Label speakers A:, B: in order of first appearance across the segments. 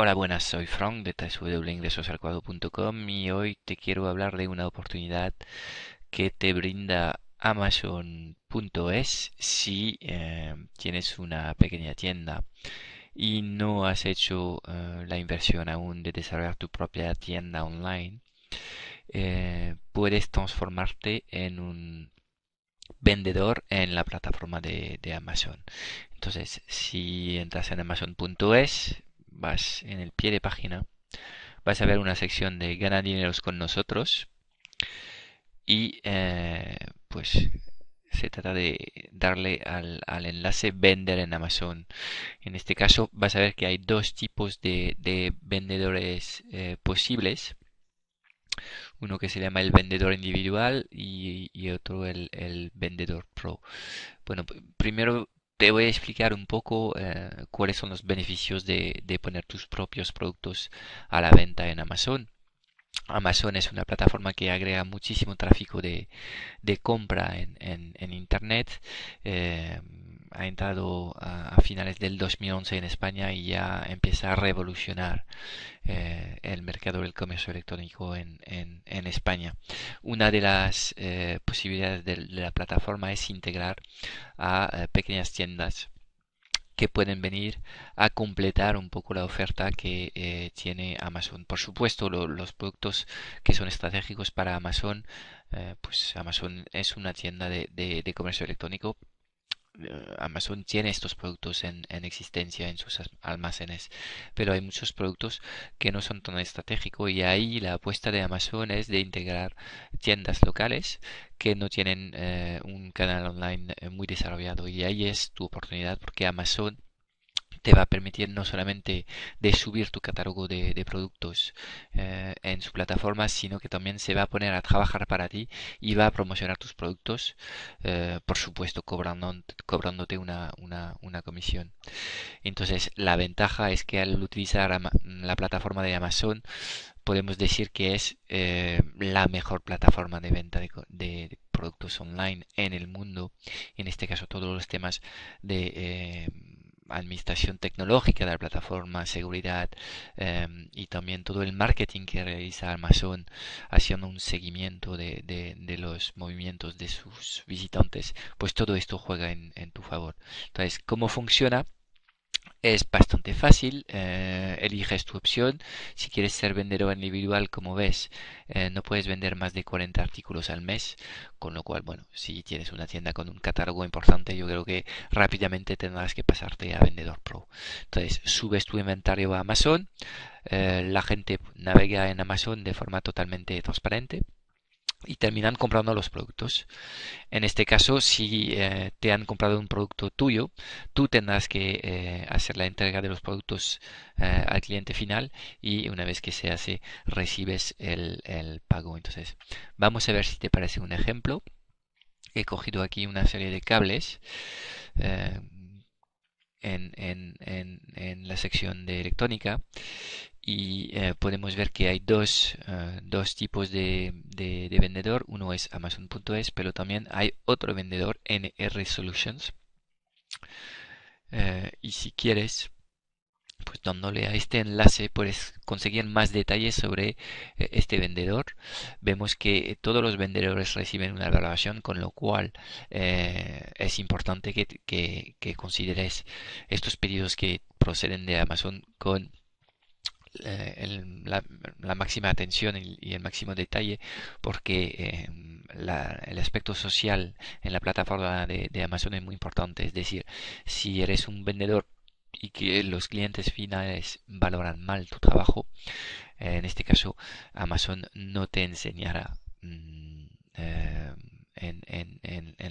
A: Hola, buenas, soy Frank de www.ingresosalcuadro.com y hoy te quiero hablar de una oportunidad que te brinda Amazon.es si eh, tienes una pequeña tienda y no has hecho eh, la inversión aún de desarrollar tu propia tienda online. Eh, puedes transformarte en un vendedor en la plataforma de, de Amazon. Entonces, si entras en amazon.es, vas en el pie de página, vas a ver una sección de gana dineros con nosotros y eh, pues se trata de darle al, enlace vender en Amazon. En este caso vas a ver que hay dos tipos de, vendedores eh, posibles. Uno que se llama el vendedor individual y, otro el, el, vendedor pro. Bueno, primero te voy a explicar un poco eh, cuáles son los beneficios de, poner tus propios productos a la venta en Amazon. Amazon es una plataforma que agrega muchísimo tráfico de, compra en, Internet. Eh, ha entrado a, finales del 2011 en España y ya empieza a revolucionar eh, el mercado del comercio electrónico en, España. Una de las eh, posibilidades de, la plataforma es integrar a eh, pequeñas tiendas que pueden venir a completar un poco la oferta que tiene Amazon. Por supuesto, los productos que son estratégicos para Amazon, pues Amazon es una tienda de comercio electrónico, eh, Amazon tiene estos productos en, existencia en sus almacenes, pero hay muchos productos que no son tan estratégicos y ahí la apuesta de Amazon es de integrar tiendas locales que no tienen eh, un canal online eh, muy desarrollado y ahí es tu oportunidad porque Amazon te va a permitir no solamente de subir tu catálogo de, productos eh, en su plataforma, sino que también se va a poner a trabajar para ti y va a promocionar tus productos, eh, por supuesto cobrando, cobrándote una, una, comisión. Entonces, la ventaja es que al utilizar la plataforma de Amazon, podemos decir que es eh, la mejor plataforma de venta de, productos online en el mundo, en este caso todos los temas de administración tecnológica de la plataforma, seguridad em, y también todo el marketing que realiza Amazon haciendo un seguimiento de, los movimientos de sus visitantes, pues todo esto juega en, en tu favor. Entonces, ¿cómo funciona? es bastante fácil, eh, eliges tu opción. Si quieres ser vendedor individual, como ves, eh, no puedes vender más de 40 artículos al mes, con lo cual, bueno, si tienes una tienda con un catálogo importante, yo creo que rápidamente tendrás que pasarte a Vendedor Pro. Entonces, subes tu inventario a Amazon, eh, la gente navega en Amazon de forma totalmente transparente y terminan comprando los productos. En este caso, si eh, te han comprado un producto tuyo, tú tendrás que eh, hacer la entrega de los productos eh, al cliente final y una vez que se hace, recibes el, el pago. Entonces, vamos a ver si te parece un ejemplo. He cogido aquí una serie de cables en, la sección de electrónica y eh, podemos ver que hay dos, eh, tipos de, vendedor. Uno es Amazon.es, pero también hay otro vendedor, NR Solutions. Eh, y si quieres, pues dándole a este enlace puedes conseguir más detalles sobre eh, este vendedor. Vemos que eh, todos los vendedores reciben una evaluación con lo cual eh, es importante que, consideres estos pedidos que proceden de Amazon con la, máxima atención y, el máximo detalle porque el aspecto social en la plataforma de, Amazon es muy importante. Es decir, si eres un vendedor y que los clientes finales valoran mal tu trabajo, eh, en este caso Amazon no te enseñará mm, eh, en,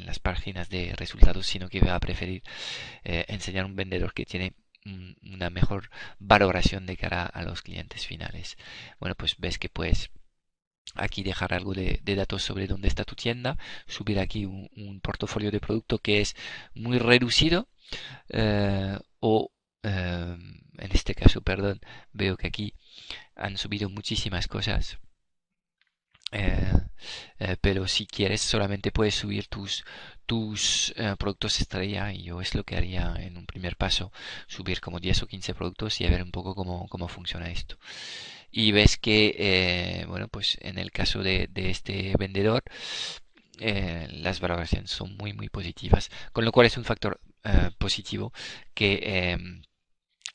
A: las páginas de resultados, sino que va a preferir eh, enseñar un vendedor que tiene mm, una mejor valoración de cara a los clientes finales. Bueno, pues ves que puedes aquí dejar algo de, datos sobre dónde está tu tienda, subir aquí un, portafolio de producto que es muy reducido o eh, en este caso, perdón, veo que aquí han subido muchísimas cosas. Eh, eh, pero si quieres solamente puedes subir tus tus productos estrella y yo es lo que haría en un primer paso subir como 10 o 15 productos y a ver un poco cómo, cómo funciona esto y ves que bueno pues en el caso de, de este vendedor las valoraciones son muy muy positivas con lo cual es un factor positivo que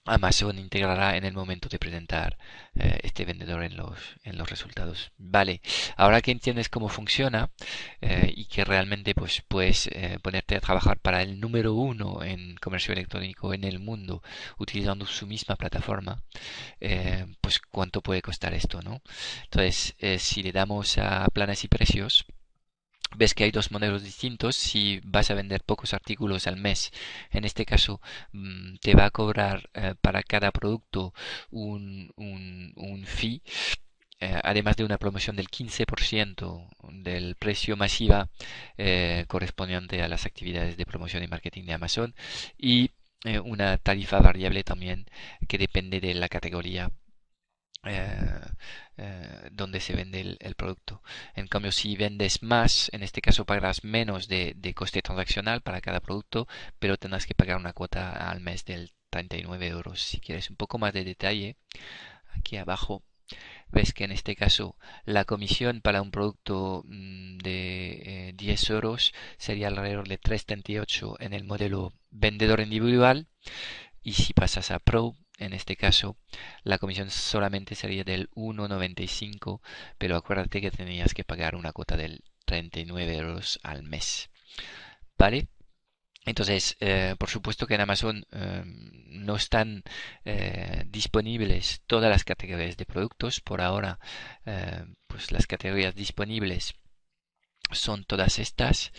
A: Amazon integrará en el momento de presentar eh, este vendedor en los, en los resultados. Vale, ahora que entiendes cómo funciona eh, y que realmente pues, puedes eh, ponerte a trabajar para el número uno en comercio electrónico en el mundo utilizando su misma plataforma, pues cuánto puede costar esto, ¿no? Entonces, si le damos a planes y precios, ves que hay dos modelos distintos si vas a vender pocos artículos al mes. En este caso, mm, te va a cobrar eh, para cada producto un, un, fee, eh, además de una promoción del 15% del precio masiva eh, correspondiente a las actividades de promoción y marketing de Amazon y una tarifa variable también que depende de la categoría donde se vende el, producto. En cambio, si vendes más, en este caso pagarás menos de, coste transaccional para cada producto, pero tendrás que pagar una cuota al mes del 39 euros. Si quieres un poco más de detalle, aquí abajo ves que en este caso la comisión para un producto mm, de 10 eh, euros sería alrededor de 3,38 en el modelo vendedor individual y si pasas a Pro en este caso la comisión solamente sería del 1,95, pero acuérdate que tenías que pagar una cuota del 39 euros al mes. ¿Vale? Entonces, eh, por supuesto que en Amazon em, no están eh, disponibles todas las categorías de productos. Por ahora, eh, pues las categorías disponibles son todas estas.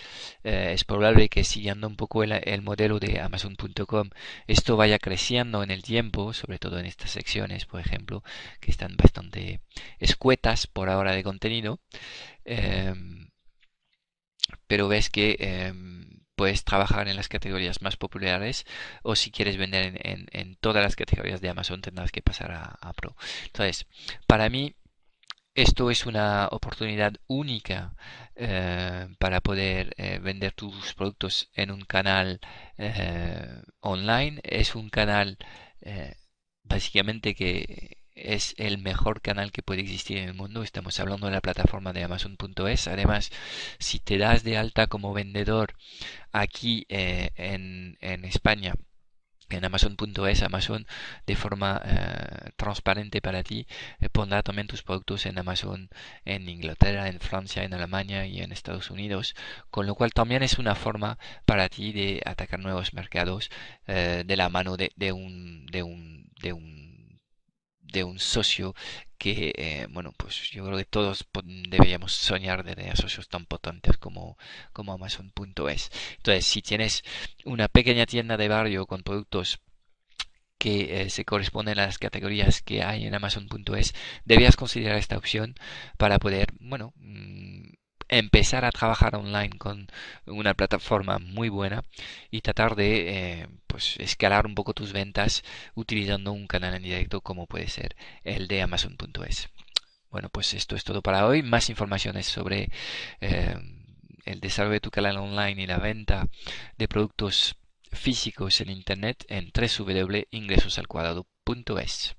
A: Eh, es probable que siguiendo un poco el, modelo de Amazon.com, esto vaya creciendo en el tiempo, sobre todo en estas secciones, por ejemplo, que están bastante escuetas por ahora de contenido. Em, pero ves que em, puedes trabajar en las categorías más populares o si quieres vender en, todas las categorías de Amazon tendrás que pasar a Pro. Entonces, para mí esto es una oportunidad única eh, para poder eh, vender tus productos en un canal eh, online. Es un canal básicamente que es el mejor canal que puede existir en el mundo. Estamos hablando de la plataforma de Amazon.es. Además, si te das de alta como vendedor aquí en, en España, en Amazon.es, Amazon de forma eh, transparente para ti eh, pondrá también tus productos en Amazon en Inglaterra, en Francia, en Alemania y en Estados Unidos, con lo cual también es una forma para ti de atacar nuevos mercados eh, de la mano de, un, de un, de un de un socio que, eh, bueno, pues yo creo que todos deberíamos soñar de tener socios tan potentes como, como Amazon.es. Entonces, si tienes una pequeña tienda de barrio con productos que eh, se corresponden a las categorías que hay en Amazon.es, debías considerar esta opción para poder, bueno, mm, empezar a trabajar online con una plataforma muy buena y tratar de eh, pues, escalar un poco tus ventas utilizando un canal en directo como puede ser el de amazon.es. Bueno, pues esto es todo para hoy. Más informaciones sobre eh, el desarrollo de tu canal online y la venta de productos físicos en Internet en www.ingresosalcuadrado.es.